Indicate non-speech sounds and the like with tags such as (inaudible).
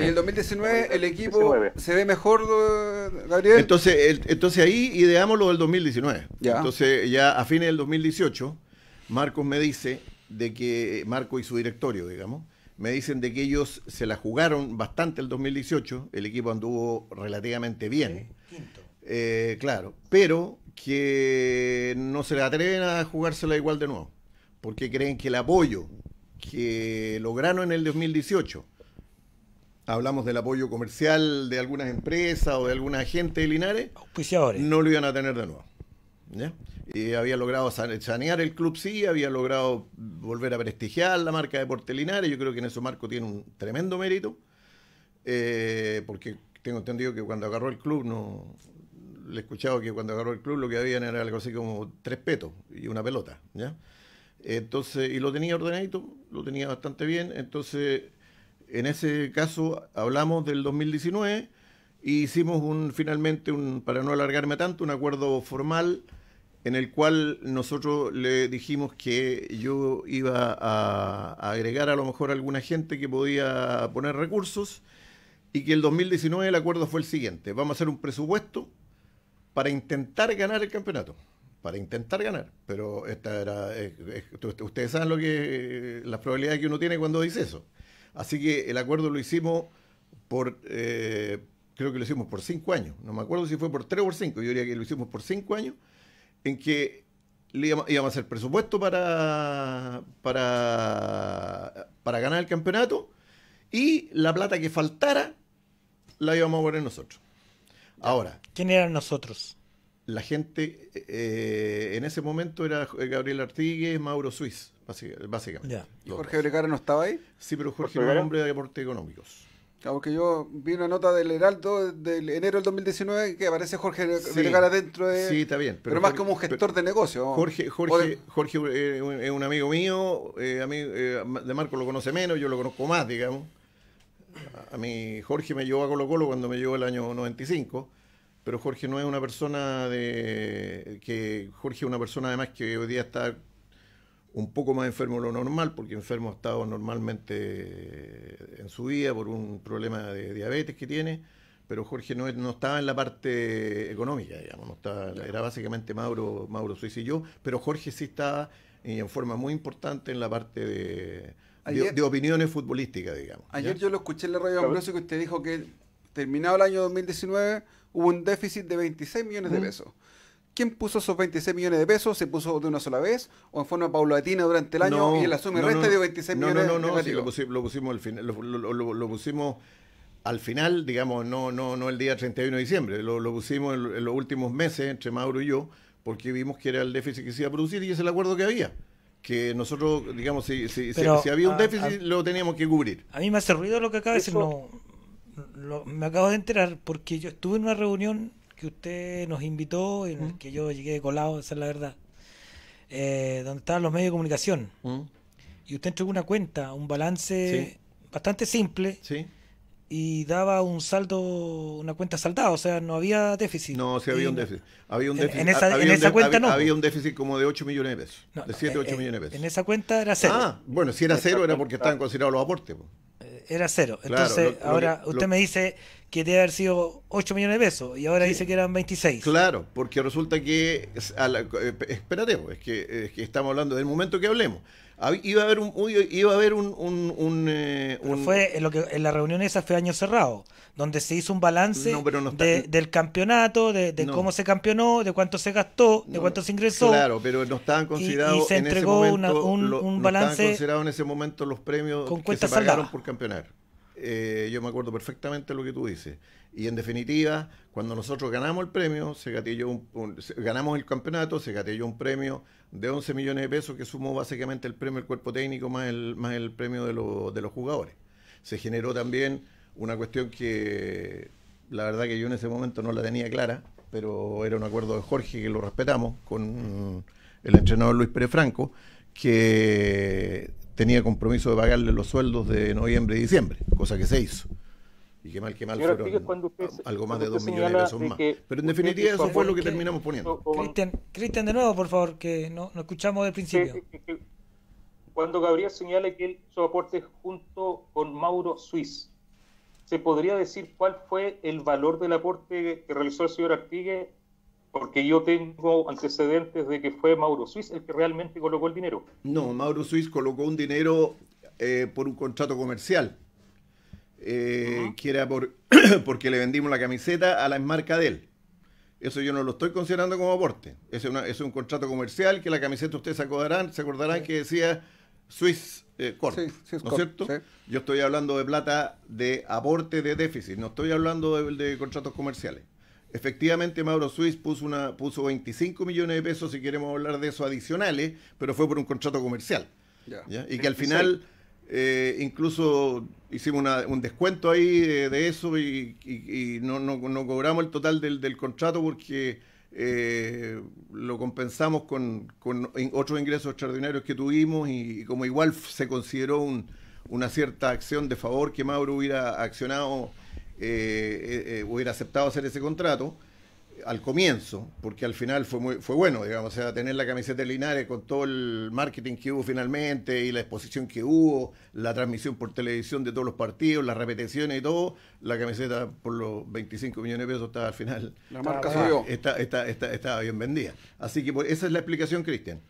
y el 2019 el equipo se ve mejor, Gabriel. Entonces, entonces ahí ideamos lo del 2019. Entonces ya a fines del 2018, Marcos me dice de que, Marco y su directorio, digamos, me dicen de que ellos se la jugaron bastante el 2018, el equipo anduvo relativamente bien. Eh, claro, pero que no se le atreven a jugársela igual de nuevo, porque creen que el apoyo que lograron en el 2018 hablamos del apoyo comercial de algunas empresas o de alguna gente de Linares, Auspiciadores. no lo iban a tener de nuevo. ¿ya? Y había logrado sanear el club, sí, había logrado volver a prestigiar la marca Deporte Linares. Yo creo que en ese Marco tiene un tremendo mérito, eh, porque tengo entendido que cuando agarró el club, no le escuchaba que cuando agarró el club lo que habían era algo así como tres petos y una pelota. ¿ya? Entonces, y lo tenía ordenadito, lo tenía bastante bien. Entonces, en ese caso hablamos del 2019 y e hicimos un, finalmente, un, para no alargarme tanto, un acuerdo formal en el cual nosotros le dijimos que yo iba a, agregar a lo mejor alguna gente que podía poner recursos y que el 2019 el acuerdo fue el siguiente. Vamos a hacer un presupuesto para intentar ganar el campeonato. Para intentar ganar. Pero esta era, ustedes saben lo que las probabilidades que uno tiene cuando dice eso. Así que el acuerdo lo hicimos por, eh, creo que lo hicimos por cinco años, no me acuerdo si fue por tres o por cinco, yo diría que lo hicimos por cinco años, en que le íbamos, íbamos, a hacer presupuesto para, para, para ganar el campeonato y la plata que faltara la íbamos a poner nosotros. Ahora. ¿Quién eran nosotros? la gente eh, en ese momento era Gabriel Artiguez, Mauro Suiz, básicamente. ¿Y Jorge Bregara no estaba ahí? Sí, pero Jorge era un hombre de deporte económicos. Aunque yo vi una nota del Heraldo del enero del 2019 que aparece Jorge sí, dentro de. Sí, está bien. Pero, más como un gestor de negocio. Jorge Jorge, Jorge eh, es un amigo mío. Eh, a mí, de Marco lo conoce menos, yo lo conozco más, digamos. A mí, Jorge me llevó a Colo Colo cuando me llevó el año 95 pero Jorge no es una persona de que Jorge es una persona además que hoy día está un poco más enfermo de lo normal, porque enfermo ha estado normalmente en su vida por un problema de diabetes que tiene, pero Jorge no, estaba en la parte económica, digamos, no estaba, era básicamente Mauro, Mauro Suiz y yo, pero Jorge sí estaba eh, en forma muy importante en la parte de, de, opiniones futbolísticas, digamos. Ayer yo lo escuché en la radio que usted dijo que terminado el año 2019, hubo un déficit de 26 millones de pesos. ¿Quién puso esos 26 millones de pesos? ¿Se puso de una sola vez o en forma paulatina durante el año y el asume suma dio 26 millones? No, no, no, lo, pusimos, al final, digamos, no, no, no el día 31 de diciembre, lo, pusimos en, los últimos meses entre Mauro y yo, porque vimos que era el déficit que se iba a producir y es el acuerdo que había. Que nosotros, digamos, si, si, si, había un ah, déficit, ah, lo teníamos que cubrir. A mí me hace ruido lo que acaba de decir. No, me acabo de enterar porque yo estuve en una reunión que usted nos invitó, en la ¿Mm? que yo llegué colado, esa es la verdad, eh, donde estaban los medios de comunicación. ¿Mm? Y usted entregó una cuenta, un balance bastante simple. Y daba un saldo, una cuenta saldada, o sea, no había déficit. No, sí había un déficit. Había un déficit. no. Había un déficit como de 8 millones de pesos. de 7, 8 eh, millones de pesos. En esa cuenta era cero. Ah, bueno, si era cero era porque estaban considerados los aportes era cero. Entonces, ahora usted me dice que debe haber sido 8 millones de pesos y ahora dice que eran 26. Claro, porque resulta que, eh, espérate, pues, es que, estamos hablando del momento que hablemos. Iba a haber un, iba a haber eh, un, fue en lo que en la reunión esa fue año cerrado, donde se hizo un balance del campeonato, de, cómo se campeonó, de cuánto se gastó, de cuánto se ingresó. Claro, pero no estaban considerados y se entregó en ese momento, un, balance. No considerados en ese momento los premios que se pagaron por campeonar. Eh, yo me acuerdo perfectamente lo que tú dices. Y en definitiva, cuando nosotros ganamos el premio, se gatilló ganamos el campeonato, se gatilló un premio de 11 millones de pesos que sumó básicamente el premio del cuerpo técnico más el, más el premio de, de los jugadores. Se generó también una cuestión que la verdad que yo en ese momento no la tenía clara, pero era un acuerdo de Jorge que lo respetamos con el entrenador Luis Pérez Franco, que tenía compromiso de pagarle los sueldos de noviembre y diciembre, cosa que se hizo. Y qué mal, qué mal fueron algo más de dos millones de pesos más. Pero en definitiva eso fue lo que, terminamos poniendo. Cristian, de nuevo, por favor, que no, no escuchamos del principio. cuando Gabriel señala que él su aporte junto con Mauro Suiz, ¿se podría decir cuál fue el valor del aporte que realizó el señor Artigue porque yo tengo antecedentes de que fue Mauro Suiz el que realmente colocó el dinero. No, Mauro Suiz colocó un dinero eh, por un contrato comercial, eh, que era por, (clears throat) porque le vendimos la camiseta a la marca de él. Eso yo no lo estoy considerando como aporte. Es, es un contrato comercial que la camiseta ustedes acordarán, se acordarán que decía Suiz eh, Corp, ¿no es cierto? Yo estoy hablando de plata de aporte de déficit, no estoy hablando de contratos comerciales. Efectivamente, Mauro Suiz puso, una, puso 25 millones de pesos, si queremos hablar de eso, adicionales, pero fue por un contrato comercial. Y que al final, eh, incluso hicimos un descuento ahí de, eso y, no, cobramos el total del, contrato porque eh, lo compensamos con, con, otros ingresos extraordinarios que tuvimos y, como igual se consideró una cierta acción de favor que Mauro hubiera accionado eh, eh, eh, hubiera aceptado hacer ese contrato al comienzo, porque al final fue fue bueno, digamos, o sea, tener la camiseta de Linares con todo el marketing que hubo finalmente y la exposición que hubo, la transmisión por televisión de todos los partidos, las repeticiones y todo, la camiseta por los 25 millones de pesos estaba al final. La está, bien vendida. Así que esa es la explicación, Cristian.